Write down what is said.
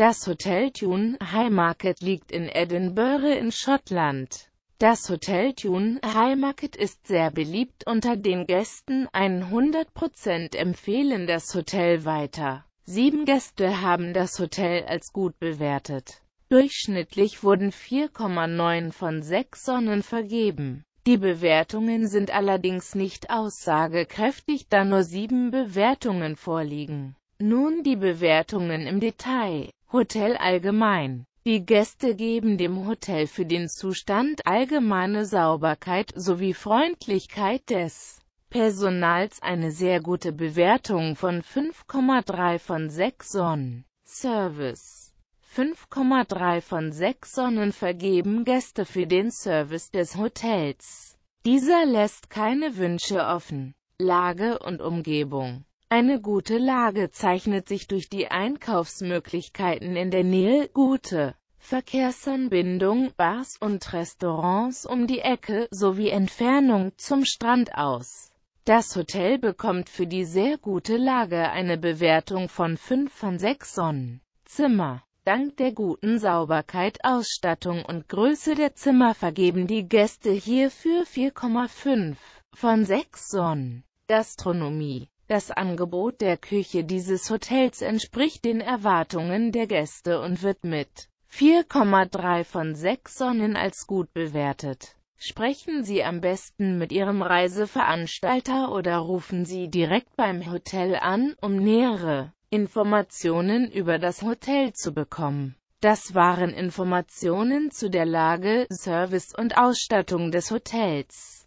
Das Hotel Tune High Market liegt in Edinburgh in Schottland. Das Hotel Tune High Market ist sehr beliebt unter den Gästen, 100% empfehlen das Hotel weiter. Sieben Gäste haben das Hotel als gut bewertet. Durchschnittlich wurden 4,9 von 6 Sonnen vergeben. Die Bewertungen sind allerdings nicht aussagekräftig, da nur sieben Bewertungen vorliegen. Nun die Bewertungen im Detail. Hotel allgemein. Die Gäste geben dem Hotel für den Zustand allgemeine Sauberkeit sowie Freundlichkeit des Personals eine sehr gute Bewertung von 5,3 von 6 Sonnen. Service 5,3 von 6 Sonnen vergeben Gäste für den Service des Hotels. Dieser lässt keine Wünsche offen. Lage und Umgebung eine gute Lage zeichnet sich durch die Einkaufsmöglichkeiten in der Nähe, gute Verkehrsanbindung, Bars und Restaurants um die Ecke sowie Entfernung zum Strand aus. Das Hotel bekommt für die sehr gute Lage eine Bewertung von 5 von 6 Sonnen. Zimmer Dank der guten Sauberkeit, Ausstattung und Größe der Zimmer vergeben die Gäste hierfür 4,5 von 6 Sonnen. Gastronomie das Angebot der Küche dieses Hotels entspricht den Erwartungen der Gäste und wird mit 4,3 von 6 Sonnen als gut bewertet. Sprechen Sie am besten mit Ihrem Reiseveranstalter oder rufen Sie direkt beim Hotel an, um nähere Informationen über das Hotel zu bekommen. Das waren Informationen zu der Lage, Service und Ausstattung des Hotels.